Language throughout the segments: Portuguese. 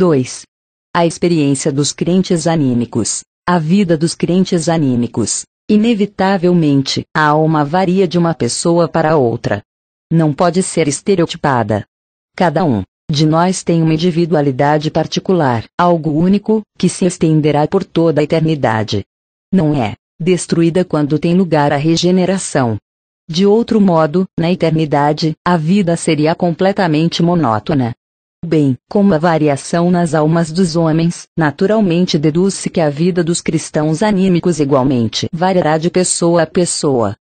2. A experiência dos crentes anímicos. A vida dos crentes anímicos. Inevitavelmente, a alma varia de uma pessoa para outra. Não pode ser estereotipada. Cada um de nós tem uma individualidade particular, algo único, que se estenderá por toda a eternidade. Não é destruída quando tem lugar a regeneração. De outro modo, na eternidade, a vida seria completamente monótona bem, como a variação nas almas dos homens, naturalmente deduz-se que a vida dos cristãos anímicos igualmente variará de pessoa a pessoa.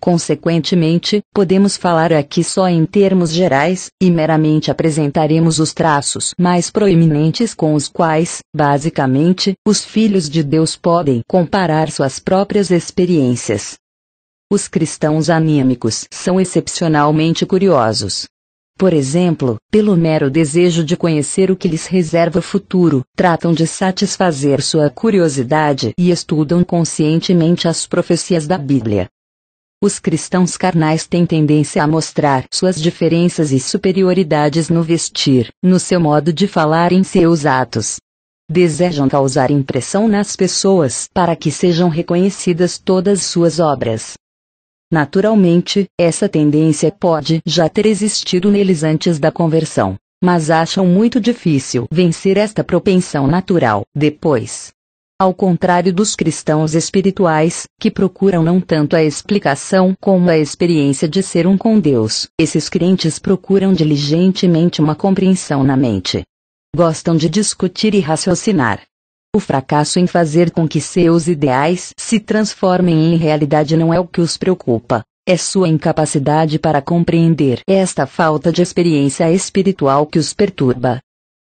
Consequentemente, podemos falar aqui só em termos gerais, e meramente apresentaremos os traços mais proeminentes com os quais, basicamente, os filhos de Deus podem comparar suas próprias experiências. Os cristãos anímicos são excepcionalmente curiosos. Por exemplo, pelo mero desejo de conhecer o que lhes reserva o futuro, tratam de satisfazer sua curiosidade e estudam conscientemente as profecias da Bíblia. Os cristãos carnais têm tendência a mostrar suas diferenças e superioridades no vestir, no seu modo de falar e em seus atos. Desejam causar impressão nas pessoas para que sejam reconhecidas todas suas obras. Naturalmente, essa tendência pode já ter existido neles antes da conversão, mas acham muito difícil vencer esta propensão natural depois. Ao contrário dos cristãos espirituais, que procuram não tanto a explicação como a experiência de ser um com Deus, esses crentes procuram diligentemente uma compreensão na mente. Gostam de discutir e raciocinar, o fracasso em fazer com que seus ideais se transformem em realidade não é o que os preocupa, é sua incapacidade para compreender esta falta de experiência espiritual que os perturba.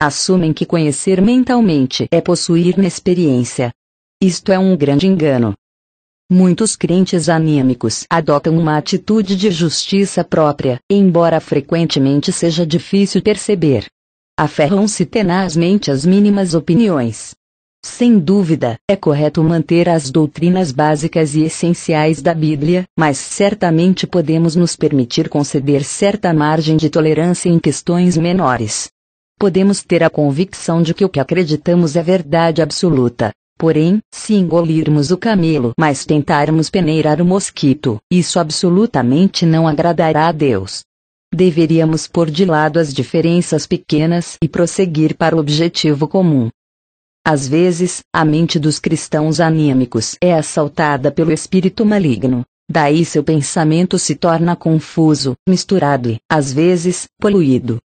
Assumem que conhecer mentalmente é possuir na experiência. Isto é um grande engano. Muitos crentes anímicos adotam uma atitude de justiça própria, embora frequentemente seja difícil perceber. Aferram-se tenazmente às mínimas opiniões, sem dúvida, é correto manter as doutrinas básicas e essenciais da Bíblia, mas certamente podemos nos permitir conceder certa margem de tolerância em questões menores. Podemos ter a convicção de que o que acreditamos é verdade absoluta. Porém, se engolirmos o camelo, mas tentarmos peneirar o mosquito, isso absolutamente não agradará a Deus. Deveríamos pôr de lado as diferenças pequenas e prosseguir para o objetivo comum. Às vezes, a mente dos cristãos anímicos é assaltada pelo espírito maligno. Daí seu pensamento se torna confuso, misturado e, às vezes, poluído.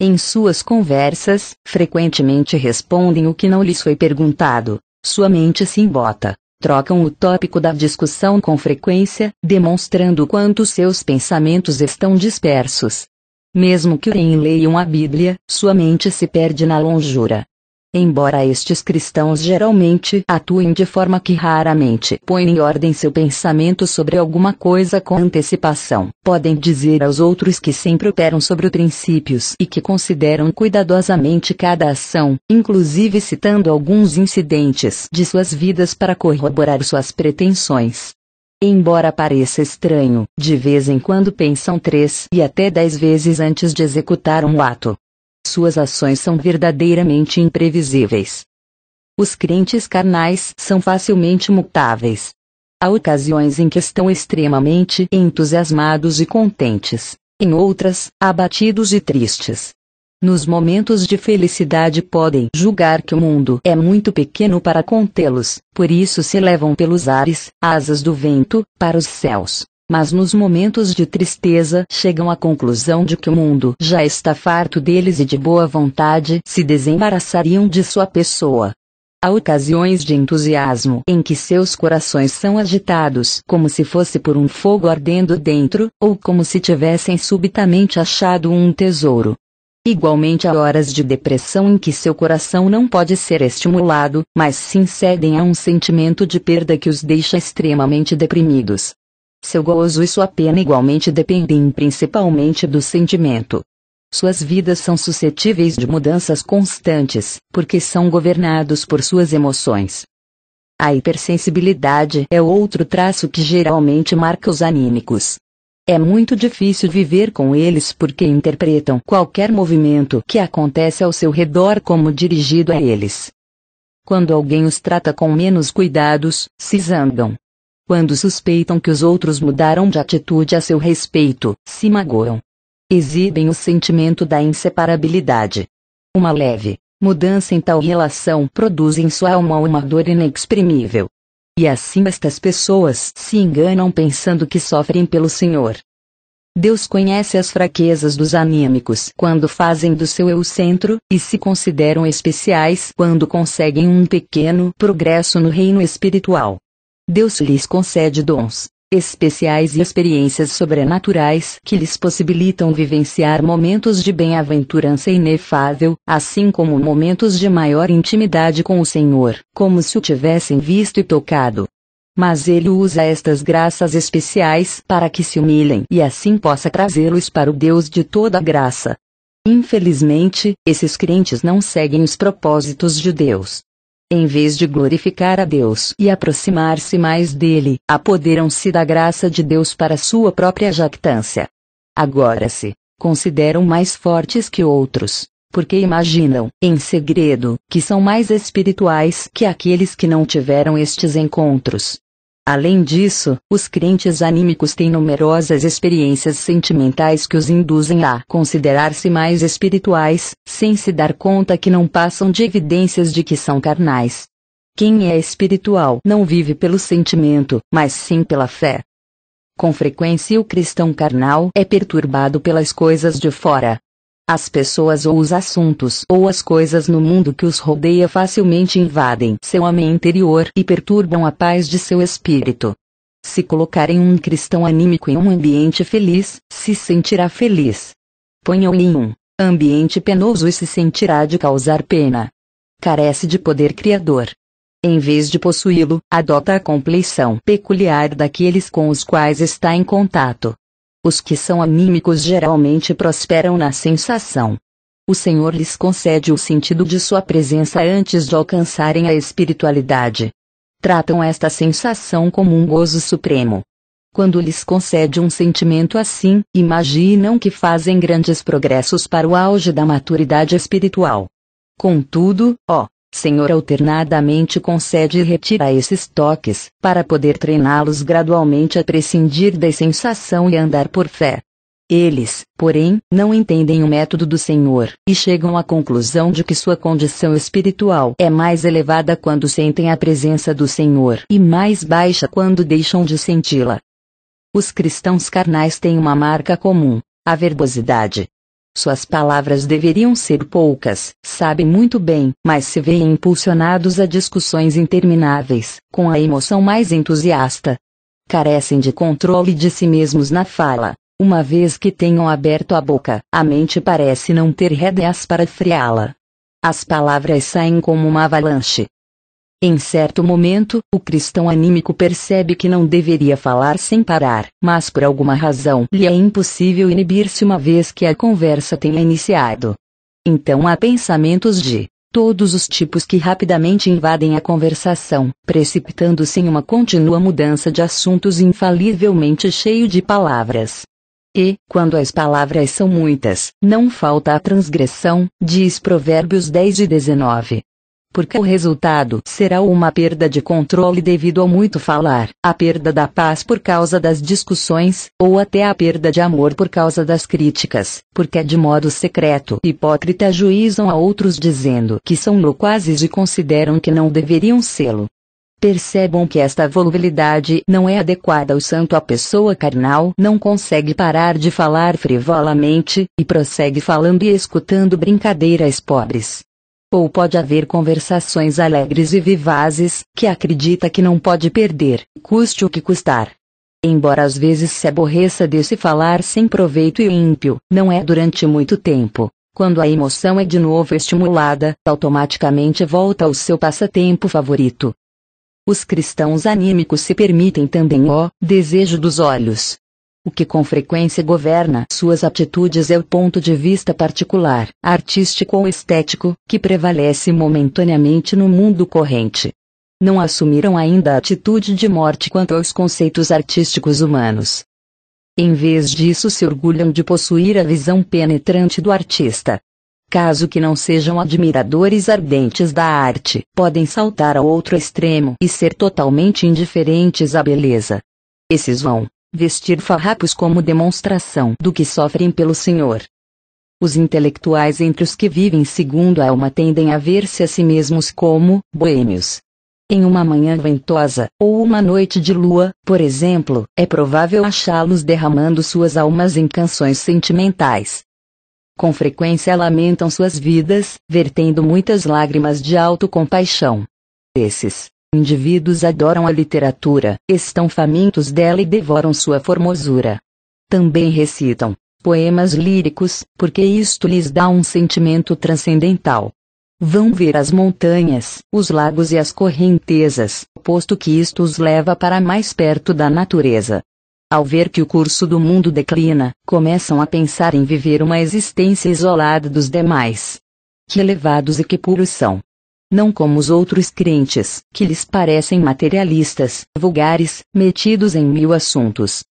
Em suas conversas, frequentemente respondem o que não lhes foi perguntado. Sua mente se embota. Trocam o tópico da discussão com frequência, demonstrando quanto seus pensamentos estão dispersos. Mesmo que leiam a Bíblia, sua mente se perde na lonjura. Embora estes cristãos geralmente atuem de forma que raramente põem em ordem seu pensamento sobre alguma coisa com antecipação, podem dizer aos outros que sempre operam sobre princípios e que consideram cuidadosamente cada ação, inclusive citando alguns incidentes de suas vidas para corroborar suas pretensões. Embora pareça estranho, de vez em quando pensam três e até dez vezes antes de executar um ato. Suas ações são verdadeiramente imprevisíveis. Os crentes carnais são facilmente mutáveis. Há ocasiões em que estão extremamente entusiasmados e contentes, em outras, abatidos e tristes. Nos momentos de felicidade podem julgar que o mundo é muito pequeno para contê-los, por isso se levam pelos ares, asas do vento, para os céus mas nos momentos de tristeza chegam à conclusão de que o mundo já está farto deles e de boa vontade se desembaraçariam de sua pessoa. Há ocasiões de entusiasmo em que seus corações são agitados como se fosse por um fogo ardendo dentro, ou como se tivessem subitamente achado um tesouro. Igualmente há horas de depressão em que seu coração não pode ser estimulado, mas se cedem a um sentimento de perda que os deixa extremamente deprimidos. Seu gozo e sua pena igualmente dependem principalmente do sentimento. Suas vidas são suscetíveis de mudanças constantes, porque são governados por suas emoções. A hipersensibilidade é outro traço que geralmente marca os anímicos. É muito difícil viver com eles porque interpretam qualquer movimento que acontece ao seu redor como dirigido a eles. Quando alguém os trata com menos cuidados, se zangam, quando suspeitam que os outros mudaram de atitude a seu respeito, se magoam. Exibem o sentimento da inseparabilidade. Uma leve mudança em tal relação produz em sua alma uma dor inexprimível. E assim estas pessoas se enganam pensando que sofrem pelo Senhor. Deus conhece as fraquezas dos anêmicos quando fazem do seu eu centro e se consideram especiais quando conseguem um pequeno progresso no reino espiritual. Deus lhes concede dons especiais e experiências sobrenaturais que lhes possibilitam vivenciar momentos de bem-aventurança inefável, assim como momentos de maior intimidade com o Senhor, como se o tivessem visto e tocado. Mas ele usa estas graças especiais para que se humilhem e assim possa trazê-los para o Deus de toda graça. Infelizmente, esses crentes não seguem os propósitos de Deus em vez de glorificar a Deus e aproximar-se mais dele, apoderam-se da graça de Deus para sua própria jactância. Agora se consideram mais fortes que outros, porque imaginam, em segredo, que são mais espirituais que aqueles que não tiveram estes encontros. Além disso, os crentes anímicos têm numerosas experiências sentimentais que os induzem a considerar-se mais espirituais, sem se dar conta que não passam de evidências de que são carnais. Quem é espiritual não vive pelo sentimento, mas sim pela fé. Com frequência, o cristão carnal é perturbado pelas coisas de fora, as pessoas ou os assuntos ou as coisas no mundo que os rodeia facilmente invadem seu homem interior e perturbam a paz de seu espírito. Se colocarem um cristão anímico em um ambiente feliz, se sentirá feliz. Ponham em um ambiente penoso e se sentirá de causar pena. Carece de poder criador. Em vez de possuí-lo, adota a compleição peculiar daqueles com os quais está em contato. Os que são anímicos geralmente prosperam na sensação. O Senhor lhes concede o sentido de sua presença antes de alcançarem a espiritualidade. Tratam esta sensação como um gozo supremo. Quando lhes concede um sentimento assim, imaginam que fazem grandes progressos para o auge da maturidade espiritual. Contudo, ó, Senhor alternadamente concede e retira esses toques, para poder treiná-los gradualmente a prescindir da sensação e andar por fé. Eles, porém, não entendem o método do Senhor e chegam à conclusão de que sua condição espiritual é mais elevada quando sentem a presença do Senhor e mais baixa quando deixam de senti-la. Os cristãos carnais têm uma marca comum: a verbosidade. Suas palavras deveriam ser poucas, sabem muito bem, mas se veem impulsionados a discussões intermináveis, com a emoção mais entusiasta. Carecem de controle de si mesmos na fala. Uma vez que tenham aberto a boca, a mente parece não ter rédeas para freá-la. As palavras saem como uma avalanche, em certo momento, o cristão anímico percebe que não deveria falar sem parar, mas por alguma razão lhe é impossível inibir-se uma vez que a conversa tenha iniciado. Então há pensamentos de todos os tipos que rapidamente invadem a conversação, precipitando-se em uma contínua mudança de assuntos infalivelmente cheio de palavras. E, quando as palavras são muitas, não falta a transgressão, diz Provérbios 10 e 19 porque o resultado será uma perda de controle devido ao muito falar, a perda da paz por causa das discussões, ou até a perda de amor por causa das críticas, porque é de modo secreto hipócrita juizam a outros dizendo que são loquazes e consideram que não deveriam sê-lo. Percebam que esta volubilidade não é adequada ao santo. A pessoa carnal não consegue parar de falar frivolamente, e prossegue falando e escutando brincadeiras pobres, ou pode haver conversações alegres e vivazes, que acredita que não pode perder, custe o que custar. Embora às vezes se aborreça desse falar sem proveito e ímpio, não é durante muito tempo. Quando a emoção é de novo estimulada, automaticamente volta ao seu passatempo favorito. Os cristãos anímicos se permitem também o desejo dos olhos, o que com frequência governa suas atitudes é o ponto de vista particular, artístico ou estético, que prevalece momentaneamente no mundo corrente. Não assumiram ainda a atitude de morte quanto aos conceitos artísticos humanos. Em vez disso, se orgulham de possuir a visão penetrante do artista. Caso que não sejam admiradores ardentes da arte, podem saltar ao outro extremo e ser totalmente indiferentes à beleza. Esses vão, vestir farrapos como demonstração do que sofrem pelo Senhor. Os intelectuais entre os que vivem segundo a alma tendem a ver-se a si mesmos como boêmios. Em uma manhã ventosa, ou uma noite de lua, por exemplo, é provável achá-los derramando suas almas em canções sentimentais. Com frequência lamentam suas vidas, vertendo muitas lágrimas de autocompaixão. Esses Indivíduos adoram a literatura, estão famintos dela e devoram sua formosura. Também recitam poemas líricos, porque isto lhes dá um sentimento transcendental. Vão ver as montanhas, os lagos e as correntezas, posto que isto os leva para mais perto da natureza. Ao ver que o curso do mundo declina, começam a pensar em viver uma existência isolada dos demais. Que elevados e que puros são! não como os outros crentes, que lhes parecem materialistas, vulgares, metidos em mil assuntos.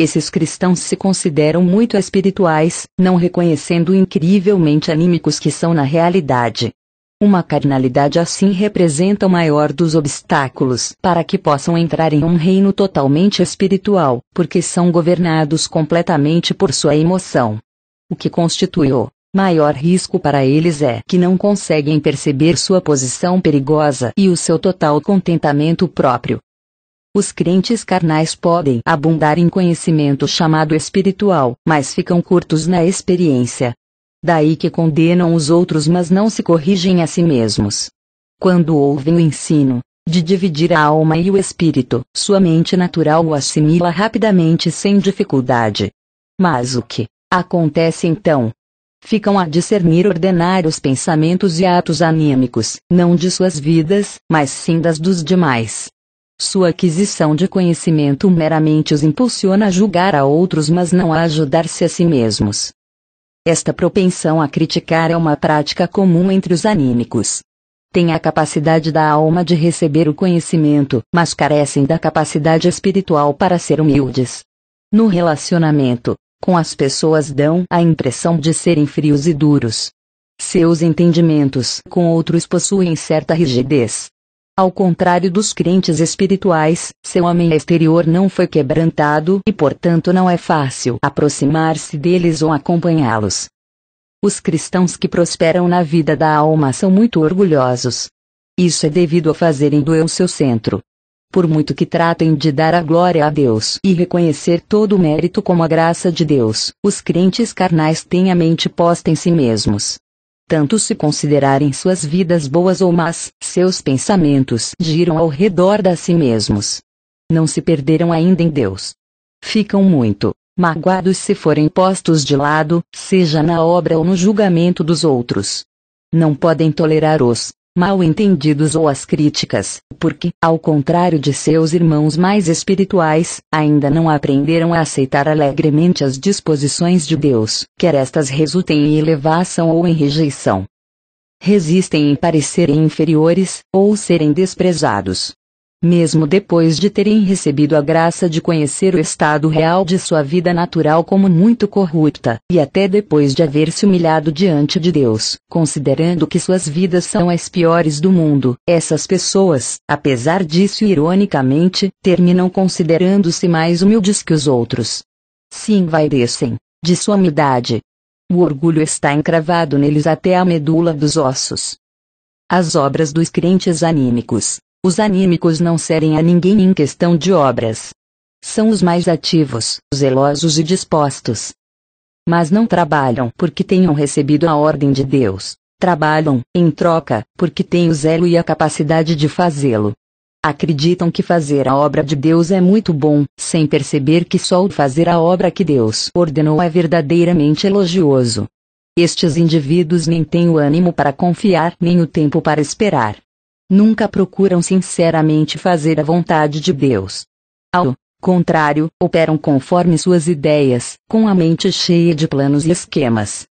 Esses cristãos se consideram muito espirituais, não reconhecendo incrivelmente anímicos que são na realidade. Uma carnalidade assim representa o maior dos obstáculos para que possam entrar em um reino totalmente espiritual, porque são governados completamente por sua emoção. O que constitui o maior risco para eles é que não conseguem perceber sua posição perigosa e o seu total contentamento próprio. Os crentes carnais podem abundar em conhecimento chamado espiritual, mas ficam curtos na experiência. Daí que condenam os outros, mas não se corrigem a si mesmos. Quando ouvem o ensino, de dividir a alma e o espírito, sua mente natural o assimila rapidamente sem dificuldade. Mas o que acontece então? ficam a discernir ordenários pensamentos e atos anímicos, não de suas vidas, mas sim das dos demais. Sua aquisição de conhecimento meramente os impulsiona a julgar a outros, mas não a ajudar-se a si mesmos. Esta propensão a criticar é uma prática comum entre os anímicos. Têm a capacidade da alma de receber o conhecimento, mas carecem da capacidade espiritual para ser humildes. No relacionamento, com as pessoas dão a impressão de serem frios e duros. Seus entendimentos com outros possuem certa rigidez. Ao contrário dos crentes espirituais, seu homem exterior não foi quebrantado e, portanto, não é fácil aproximar-se deles ou acompanhá-los. Os cristãos que prosperam na vida da alma são muito orgulhosos. Isso é devido a fazerem do eu seu centro por muito que tratem de dar a glória a Deus e reconhecer todo o mérito como a graça de Deus, os crentes carnais têm a mente posta em si mesmos. Tanto se considerarem suas vidas boas ou más, seus pensamentos giram ao redor de si mesmos. Não se perderam ainda em Deus. Ficam muito magoados se forem postos de lado, seja na obra ou no julgamento dos outros. Não podem tolerar os mal entendidos ou as críticas, porque, ao contrário de seus irmãos mais espirituais, ainda não aprenderam a aceitar alegremente as disposições de Deus, quer estas resultem em elevação ou em rejeição. Resistem em parecerem inferiores, ou serem desprezados, mesmo depois de terem recebido a graça de conhecer o estado real de sua vida natural como muito corrupta, e até depois de haver se humilhado diante de Deus, considerando que suas vidas são as piores do mundo, essas pessoas, apesar disso ironicamente, terminam considerando-se mais humildes que os outros. Se envairecem de sua humildade. O orgulho está encravado neles até a medula dos ossos. As obras dos crentes anímicos, os anímicos não servem a ninguém em questão de obras. São os mais ativos, zelosos e dispostos. Mas não trabalham porque tenham recebido a ordem de Deus. Trabalham, em troca, porque têm o zelo e a capacidade de fazê-lo. Acreditam que fazer a obra de Deus é muito bom, sem perceber que só o fazer a obra que Deus ordenou é verdadeiramente elogioso. Estes indivíduos nem têm o ânimo para confiar nem o tempo para esperar nunca procuram sinceramente fazer a vontade de Deus. Ao contrário, operam conforme suas ideias, com a mente cheia de planos e esquemas.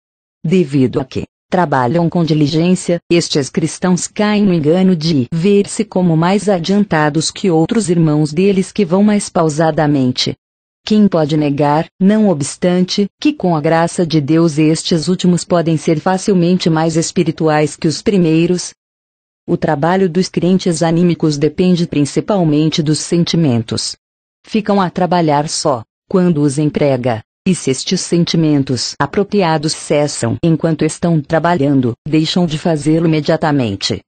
Devido a que trabalham com diligência, estes cristãos caem no engano de ver-se como mais adiantados que outros irmãos deles que vão mais pausadamente. Quem pode negar, não obstante, que com a graça de Deus estes últimos podem ser facilmente mais espirituais que os primeiros, o trabalho dos crentes anímicos depende principalmente dos sentimentos. Ficam a trabalhar só, quando os emprega, e se estes sentimentos apropriados cessam enquanto estão trabalhando, deixam de fazê-lo imediatamente.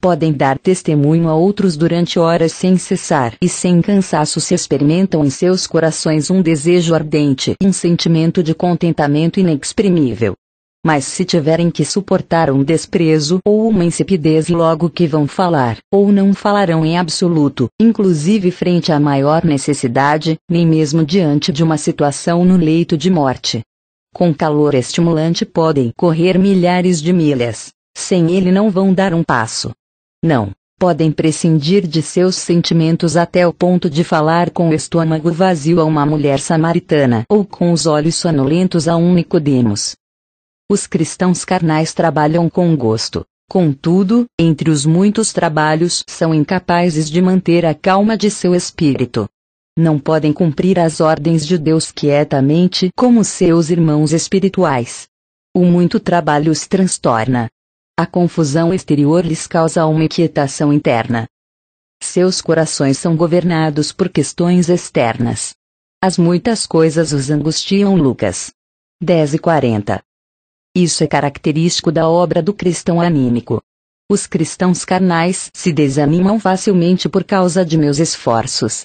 Podem dar testemunho a outros durante horas sem cessar e sem cansaço se experimentam em seus corações um desejo ardente e um sentimento de contentamento inexprimível mas se tiverem que suportar um desprezo ou uma insipidez logo que vão falar, ou não falarão em absoluto, inclusive frente à maior necessidade, nem mesmo diante de uma situação no leito de morte. Com calor estimulante podem correr milhares de milhas, sem ele não vão dar um passo. Não, podem prescindir de seus sentimentos até o ponto de falar com o estômago vazio a uma mulher samaritana ou com os olhos sonolentos a um Nicodemos. Os cristãos carnais trabalham com gosto. Contudo, entre os muitos trabalhos, são incapazes de manter a calma de seu espírito. Não podem cumprir as ordens de Deus quietamente como seus irmãos espirituais. O muito trabalho os transtorna. A confusão exterior lhes causa uma inquietação interna. Seus corações são governados por questões externas. As muitas coisas os angustiam. Lucas 10 e 40 isso é característico da obra do cristão anímico. Os cristãos carnais se desanimam facilmente por causa de meus esforços.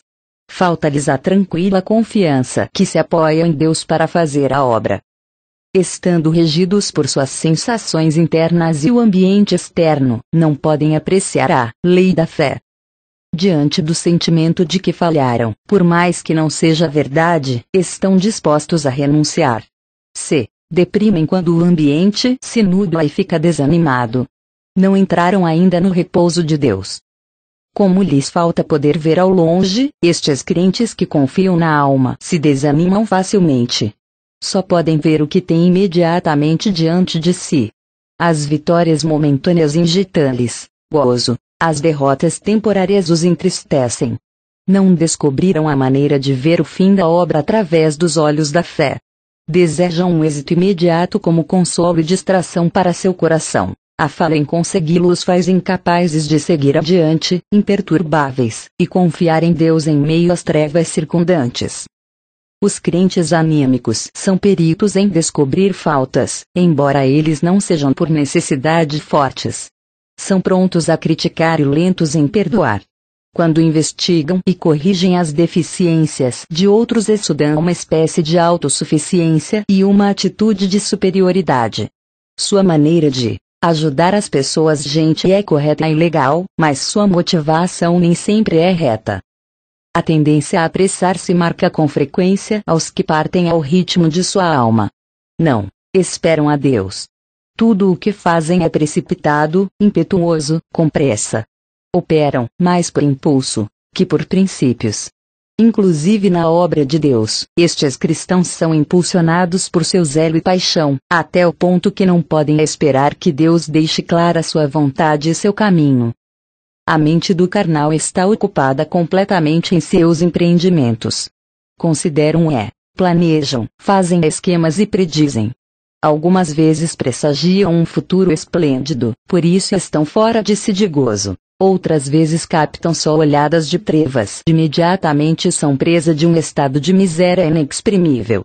Falta-lhes a tranquila confiança que se apoia em Deus para fazer a obra. Estando regidos por suas sensações internas e o ambiente externo, não podem apreciar a lei da fé. Diante do sentimento de que falharam, por mais que não seja verdade, estão dispostos a renunciar. C deprimem quando o ambiente se nubla e fica desanimado. Não entraram ainda no repouso de Deus. Como lhes falta poder ver ao longe, estes crentes que confiam na alma se desanimam facilmente. Só podem ver o que têm imediatamente diante de si. As vitórias momentâneas injetam lhes gozo, as derrotas temporárias os entristecem. Não descobriram a maneira de ver o fim da obra através dos olhos da fé desejam um êxito imediato como consolo e distração para seu coração. A fala em consegui los faz incapazes de seguir adiante, imperturbáveis, e confiar em Deus em meio às trevas circundantes. Os crentes anêmicos são peritos em descobrir faltas, embora eles não sejam por necessidade fortes. São prontos a criticar e lentos em perdoar quando investigam e corrigem as deficiências de outros estudam uma espécie de autossuficiência e uma atitude de superioridade. Sua maneira de ajudar as pessoas gente é correta e legal, mas sua motivação nem sempre é reta. A tendência a apressar-se marca com frequência aos que partem ao ritmo de sua alma. Não esperam a Deus. Tudo o que fazem é precipitado, impetuoso, com pressa operam mais por impulso que por princípios. Inclusive na obra de Deus, estes cristãos são impulsionados por seu zelo e paixão, até o ponto que não podem esperar que Deus deixe clara sua vontade e seu caminho. A mente do carnal está ocupada completamente em seus empreendimentos. Consideram é, planejam, fazem esquemas e predizem. Algumas vezes pressagiam um futuro esplêndido, por isso estão fora de si de gozo. Outras vezes captam só olhadas de trevas. Imediatamente são presa de um estado de miséria inexprimível.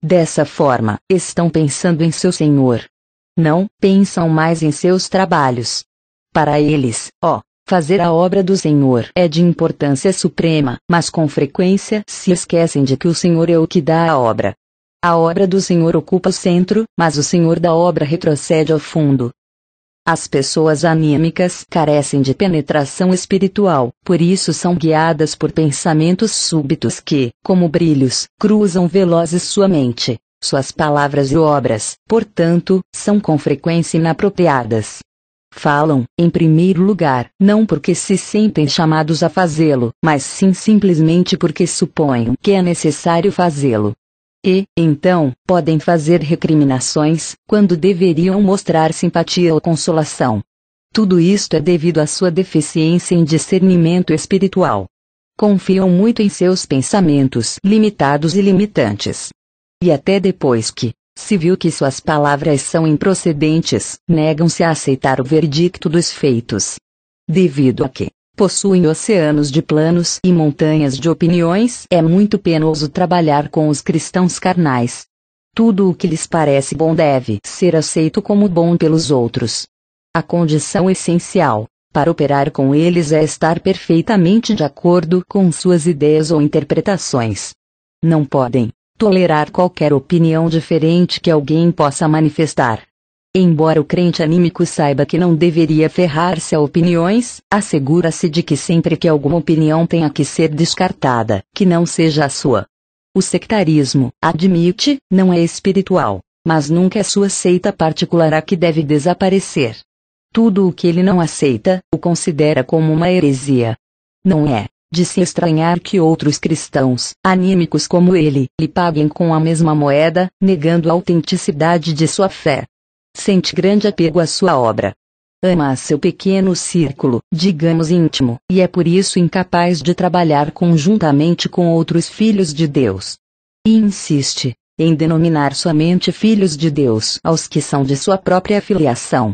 Dessa forma, estão pensando em seu Senhor. Não pensam mais em seus trabalhos. Para eles, ó, fazer a obra do Senhor é de importância suprema, mas com frequência se esquecem de que o Senhor é o que dá a obra. A obra do Senhor ocupa o centro, mas o Senhor da obra retrocede ao fundo, as pessoas anímicas carecem de penetração espiritual, por isso são guiadas por pensamentos súbitos que, como brilhos, cruzam velozes sua mente. Suas palavras e obras, portanto, são com frequência inapropriadas. Falam, em primeiro lugar, não porque se sentem chamados a fazê-lo, mas sim simplesmente porque supõem que é necessário fazê-lo. E, então, podem fazer recriminações, quando deveriam mostrar simpatia ou consolação. Tudo isto é devido à sua deficiência em discernimento espiritual. Confiam muito em seus pensamentos limitados e limitantes. E até depois que, se viu que suas palavras são improcedentes, negam-se a aceitar o verdicto dos feitos. Devido a que, possuem oceanos de planos e montanhas de opiniões, é muito penoso trabalhar com os cristãos carnais. Tudo o que lhes parece bom deve ser aceito como bom pelos outros. A condição essencial para operar com eles é estar perfeitamente de acordo com suas ideias ou interpretações. Não podem tolerar qualquer opinião diferente que alguém possa manifestar, Embora o crente anímico saiba que não deveria ferrar-se a opiniões, assegura-se de que sempre que alguma opinião tenha que ser descartada, que não seja a sua. O sectarismo, admite, não é espiritual, mas nunca é sua seita particular a que deve desaparecer. Tudo o que ele não aceita, o considera como uma heresia. Não é de se estranhar que outros cristãos, anímicos como ele, lhe paguem com a mesma moeda, negando a autenticidade de sua fé. Sente grande apego à sua obra. Ama seu pequeno círculo, digamos íntimo, e é por isso incapaz de trabalhar conjuntamente com outros filhos de Deus. E insiste em denominar somente filhos de Deus aos que são de sua própria filiação.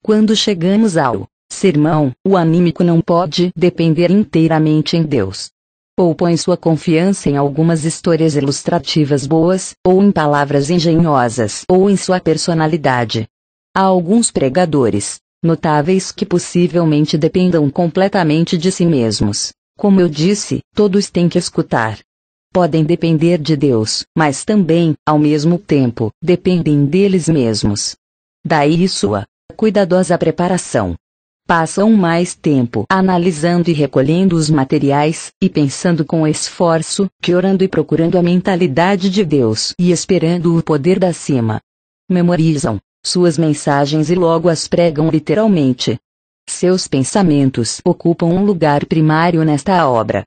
Quando chegamos ao sermão, o anímico não pode depender inteiramente em Deus ou põe sua confiança em algumas histórias ilustrativas boas, ou em palavras engenhosas, ou em sua personalidade. Há alguns pregadores, notáveis que possivelmente dependam completamente de si mesmos. Como eu disse, todos têm que escutar. Podem depender de Deus, mas também, ao mesmo tempo, dependem deles mesmos. Daí sua cuidadosa preparação passam mais tempo analisando e recolhendo os materiais, e pensando com esforço, que orando e procurando a mentalidade de Deus e esperando o poder da cima. Memorizam suas mensagens e logo as pregam literalmente. Seus pensamentos ocupam um lugar primário nesta obra.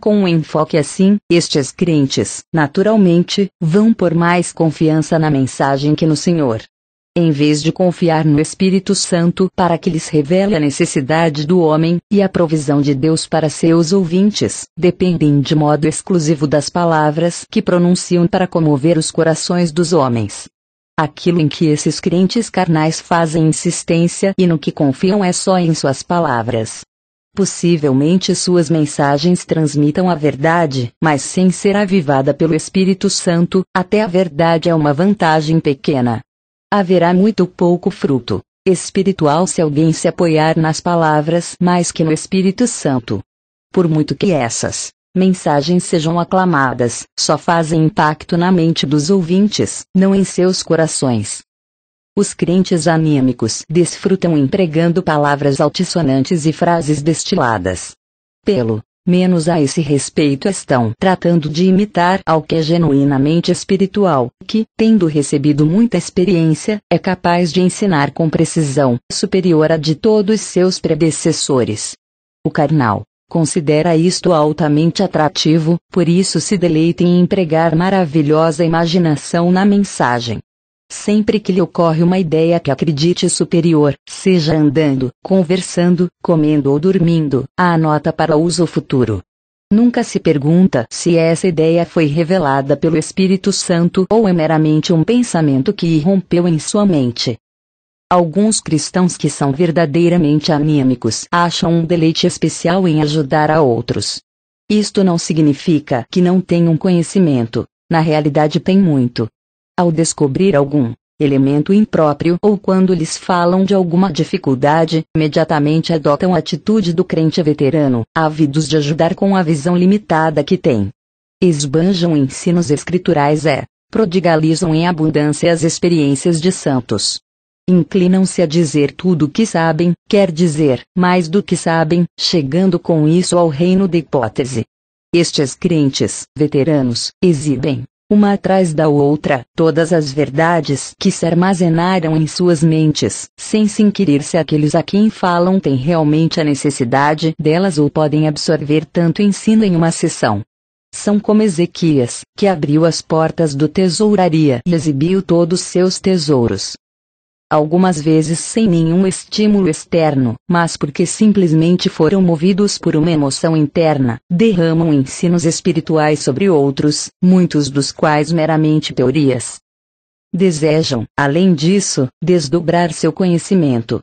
Com um enfoque assim, estes crentes, naturalmente, vão por mais confiança na mensagem que no Senhor, em vez de confiar no Espírito Santo para que lhes revele a necessidade do homem, e a provisão de Deus para seus ouvintes, dependem de modo exclusivo das palavras que pronunciam para comover os corações dos homens. Aquilo em que esses crentes carnais fazem insistência e no que confiam é só em suas palavras. Possivelmente suas mensagens transmitam a verdade, mas sem ser avivada pelo Espírito Santo, até a verdade é uma vantagem pequena haverá muito pouco fruto espiritual se alguém se apoiar nas palavras mais que no Espírito Santo. Por muito que essas mensagens sejam aclamadas, só fazem impacto na mente dos ouvintes, não em seus corações. Os crentes anêmicos desfrutam empregando palavras altissonantes e frases destiladas. Pelo menos a esse respeito estão tratando de imitar ao que é genuinamente espiritual, que, tendo recebido muita experiência, é capaz de ensinar com precisão superior à de todos seus predecessores. O carnal considera isto altamente atrativo, por isso se deleita em empregar maravilhosa imaginação na mensagem. Sempre que lhe ocorre uma ideia que acredite superior, seja andando, conversando, comendo ou dormindo, a anota para uso futuro. Nunca se pergunta se essa ideia foi revelada pelo Espírito Santo ou é meramente um pensamento que irrompeu em sua mente. Alguns cristãos que são verdadeiramente anímicos acham um deleite especial em ajudar a outros. Isto não significa que não tenham conhecimento, na realidade tem muito, ao descobrir algum elemento impróprio ou quando lhes falam de alguma dificuldade, imediatamente adotam a atitude do crente veterano, ávidos de ajudar com a visão limitada que têm. Esbanjam ensinos escriturais é, prodigalizam em abundância as experiências de santos. Inclinam-se a dizer tudo o que sabem, quer dizer, mais do que sabem, chegando com isso ao reino da hipótese. Estes crentes, veteranos, exibem uma atrás da outra, todas as verdades que se armazenaram em suas mentes, sem se inquirir se aqueles a quem falam têm realmente a necessidade delas ou podem absorver tanto ensino em uma sessão. São como Ezequias, que abriu as portas do tesouraria e exibiu todos seus tesouros, algumas vezes sem nenhum estímulo externo, mas porque simplesmente foram movidos por uma emoção interna, derramam ensinos espirituais sobre outros, muitos dos quais meramente teorias. Desejam, além disso, desdobrar seu conhecimento.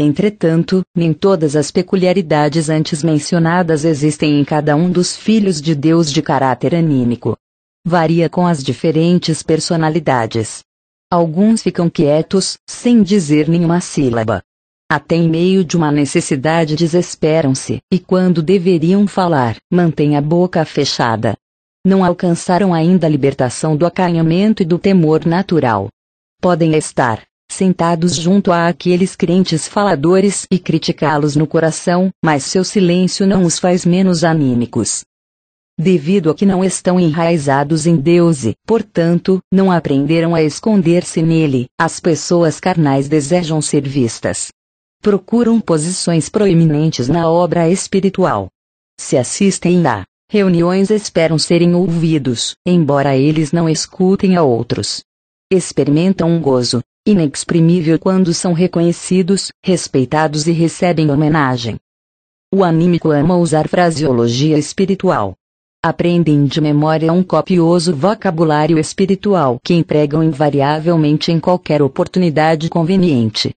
Entretanto, nem todas as peculiaridades antes mencionadas existem em cada um dos filhos de Deus de caráter anímico. Varia com as diferentes personalidades. Alguns ficam quietos, sem dizer nenhuma sílaba. Até em meio de uma necessidade desesperam-se, e quando deveriam falar, mantêm a boca fechada. Não alcançaram ainda a libertação do acanhamento e do temor natural. Podem estar, sentados junto a aqueles crentes faladores e criticá-los no coração, mas seu silêncio não os faz menos anímicos devido a que não estão enraizados em Deus e, portanto, não aprenderam a esconder-se nele. As pessoas carnais desejam ser vistas. Procuram posições proeminentes na obra espiritual. Se assistem a reuniões, esperam serem ouvidos, embora eles não escutem a outros. Experimentam um gozo inexprimível quando são reconhecidos, respeitados e recebem homenagem. O anímico ama usar fraseologia espiritual, aprendem de memória um copioso vocabulário espiritual que empregam invariavelmente em qualquer oportunidade conveniente.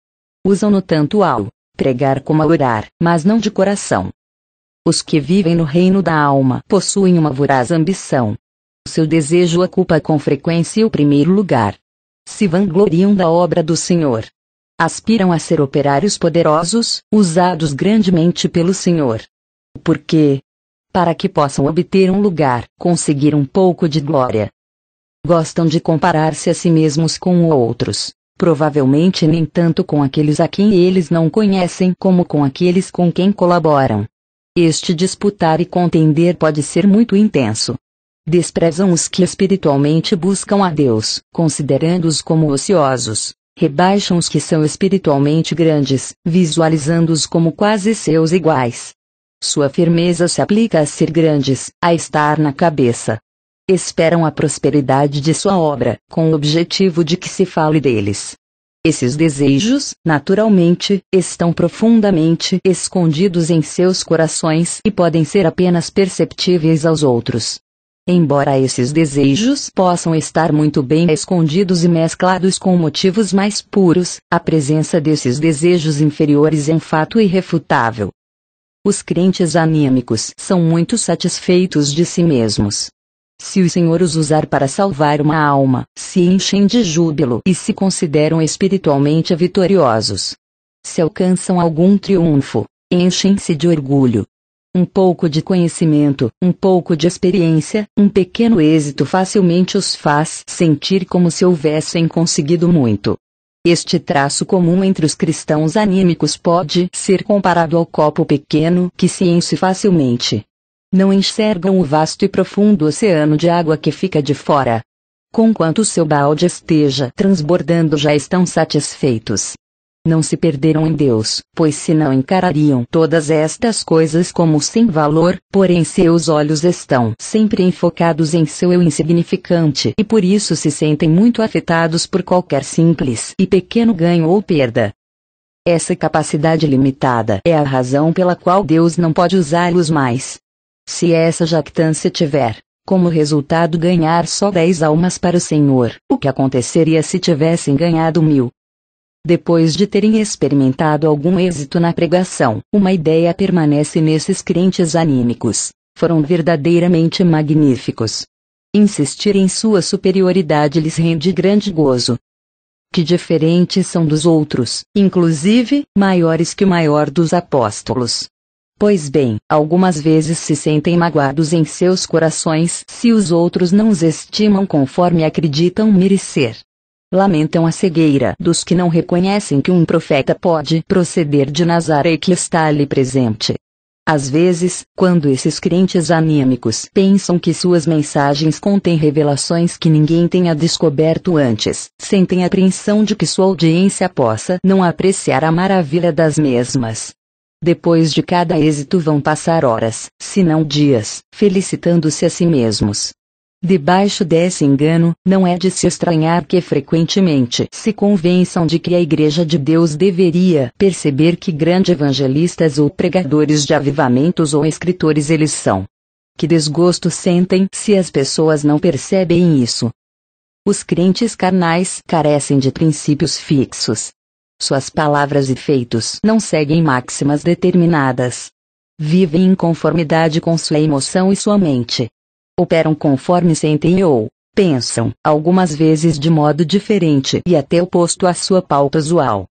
Usam-no tanto ao pregar como a orar, mas não de coração. Os que vivem no reino da alma possuem uma voraz ambição. Seu desejo ocupa com frequência o primeiro lugar. Se vangloriam da obra do Senhor. Aspiram a ser operários poderosos, usados grandemente pelo Senhor. Porque, para que possam obter um lugar, conseguir um pouco de glória. Gostam de comparar-se a si mesmos com outros, provavelmente nem tanto com aqueles a quem eles não conhecem como com aqueles com quem colaboram. Este disputar e contender pode ser muito intenso. Desprezam os que espiritualmente buscam a Deus, considerando-os como ociosos. Rebaixam os que são espiritualmente grandes, visualizando-os como quase seus iguais, sua firmeza se aplica a ser grandes, a estar na cabeça. Esperam a prosperidade de sua obra, com o objetivo de que se fale deles. Esses desejos, naturalmente, estão profundamente escondidos em seus corações e podem ser apenas perceptíveis aos outros. Embora esses desejos possam estar muito bem escondidos e mesclados com motivos mais puros, a presença desses desejos inferiores é um fato irrefutável. Os crentes anímicos são muito satisfeitos de si mesmos. Se o Senhor os usar para salvar uma alma, se enchem de júbilo e se consideram espiritualmente vitoriosos. Se alcançam algum triunfo, enchem-se de orgulho. Um pouco de conhecimento, um pouco de experiência, um pequeno êxito facilmente os faz sentir como se houvessem conseguido muito. Este traço comum entre os cristãos anímicos pode ser comparado ao copo pequeno que se enche facilmente. Não enxergam o vasto e profundo oceano de água que fica de fora. Conquanto seu balde esteja transbordando, já estão satisfeitos não se perderam em Deus, pois se não encarariam todas estas coisas como sem valor, porém seus olhos estão sempre enfocados em seu eu insignificante e por isso se sentem muito afetados por qualquer simples e pequeno ganho ou perda. Essa capacidade limitada é a razão pela qual Deus não pode usá-los mais. Se essa jactância tiver, como resultado ganhar só dez almas para o Senhor, o que aconteceria se tivessem ganhado mil? Depois de terem experimentado algum êxito na pregação, uma ideia permanece nesses crentes anímicos. Foram verdadeiramente magníficos. Insistir em sua superioridade lhes rende grande gozo. Que diferentes são dos outros, inclusive, maiores que o maior dos apóstolos. Pois bem, algumas vezes se sentem magoados em seus corações se os outros não os estimam conforme acreditam merecer lamentam a cegueira dos que não reconhecem que um profeta pode proceder de Nazaré que está ali presente. Às vezes, quando esses crentes anêmicos pensam que suas mensagens contêm revelações que ninguém tenha descoberto antes, sentem a apreensão de que sua audiência possa não apreciar a maravilha das mesmas. Depois de cada êxito vão passar horas, se não dias, felicitando-se a si mesmos, Debaixo desse engano, não é de se estranhar que frequentemente se convençam de que a Igreja de Deus deveria perceber que grandes evangelistas ou pregadores de avivamentos ou escritores eles são. Que desgosto sentem se as pessoas não percebem isso. Os crentes carnais carecem de princípios fixos. Suas palavras e feitos não seguem máximas determinadas. Vivem em conformidade com sua emoção e sua mente operam conforme sentem ou pensam, algumas vezes de modo diferente e até oposto à sua pauta usual.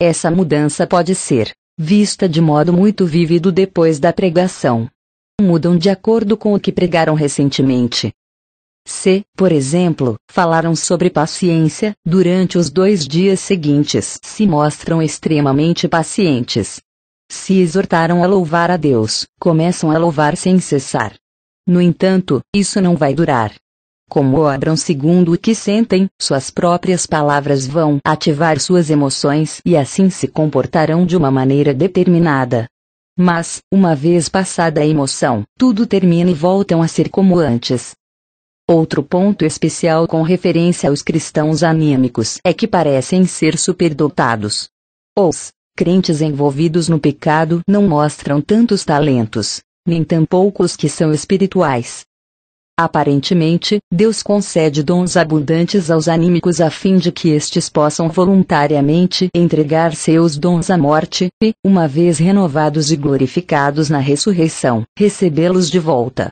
Essa mudança pode ser vista de modo muito vívido depois da pregação. Mudam de acordo com o que pregaram recentemente. Se, por exemplo, falaram sobre paciência, durante os dois dias seguintes se mostram extremamente pacientes. Se exortaram a louvar a Deus, começam a louvar sem cessar. No entanto, isso não vai durar. Como obram segundo o que sentem, suas próprias palavras vão ativar suas emoções e assim se comportarão de uma maneira determinada. Mas, uma vez passada a emoção, tudo termina e voltam a ser como antes. Outro ponto especial com referência aos cristãos anêmicos é que parecem ser superdotados. Os crentes envolvidos no pecado não mostram tantos talentos, nem tampouco os que são espirituais. Aparentemente, Deus concede dons abundantes aos anímicos a fim de que estes possam voluntariamente entregar seus dons à morte, e, uma vez renovados e glorificados na ressurreição, recebê-los de volta.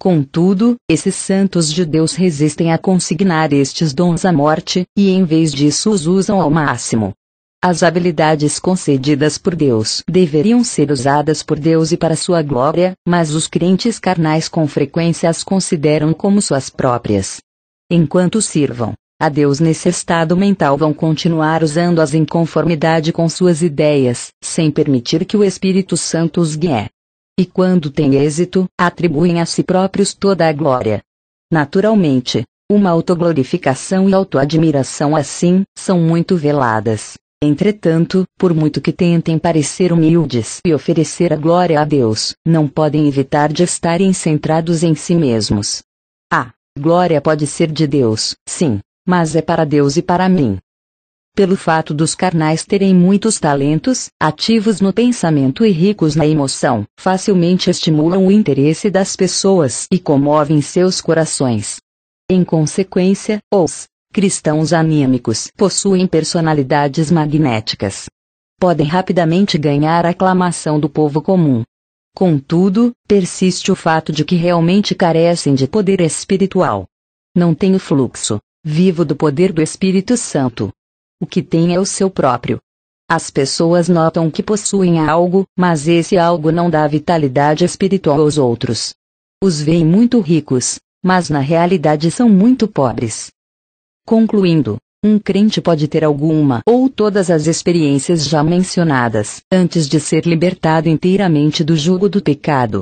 Contudo, esses santos de Deus resistem a consignar estes dons à morte, e em vez disso os usam ao máximo, as habilidades concedidas por Deus deveriam ser usadas por Deus e para sua glória, mas os crentes carnais com frequência as consideram como suas próprias. Enquanto sirvam a Deus nesse estado mental, vão continuar usando-as em conformidade com suas ideias, sem permitir que o Espírito Santo os guie. E quando têm êxito, atribuem a si próprios toda a glória. Naturalmente, uma autoglorificação e autoadmiração assim são muito veladas. Entretanto, por muito que tentem parecer humildes e oferecer a glória a Deus, não podem evitar de estarem centrados em si mesmos. A glória pode ser de Deus, sim, mas é para Deus e para mim. Pelo fato dos carnais terem muitos talentos, ativos no pensamento e ricos na emoção, facilmente estimulam o interesse das pessoas e comovem seus corações. Em consequência, os Cristãos anímicos possuem personalidades magnéticas. Podem rapidamente ganhar a aclamação do povo comum. Contudo, persiste o fato de que realmente carecem de poder espiritual. Não tem o fluxo vivo do poder do Espírito Santo. O que tem é o seu próprio. As pessoas notam que possuem algo, mas esse algo não dá vitalidade espiritual aos outros. Os veem muito ricos, mas na realidade são muito pobres. Concluindo, um crente pode ter alguma ou todas as experiências já mencionadas antes de ser libertado inteiramente do jugo do pecado.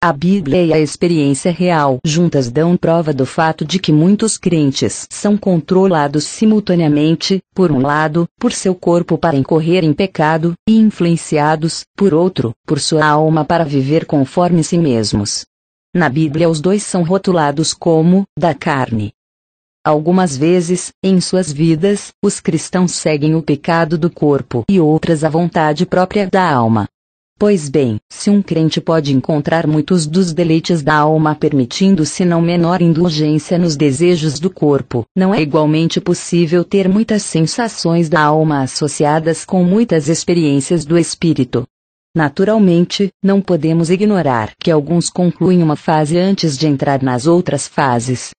A Bíblia e a experiência real juntas dão prova do fato de que muitos crentes são controlados simultaneamente, por um lado, por seu corpo para incorrer em pecado, e influenciados, por outro, por sua alma para viver conforme si mesmos. Na Bíblia, os dois são rotulados como da carne. Algumas vezes, em suas vidas, os cristãos seguem o pecado do corpo e outras a vontade própria da alma. Pois bem, se um crente pode encontrar muitos dos deleites da alma permitindo-se não menor indulgência nos desejos do corpo, não é igualmente possível ter muitas sensações da alma associadas com muitas experiências do espírito. Naturalmente, não podemos ignorar que alguns concluem uma fase antes de entrar nas outras fases,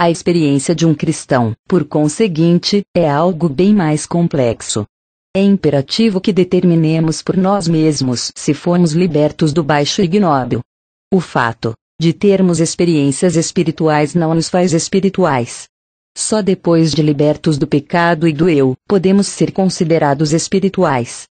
a experiência de um cristão, por conseguinte, é algo bem mais complexo. É imperativo que determinemos por nós mesmos se formos libertos do baixo ignóbil. O fato de termos experiências espirituais não nos faz espirituais. Só depois de libertos do pecado e do eu podemos ser considerados espirituais.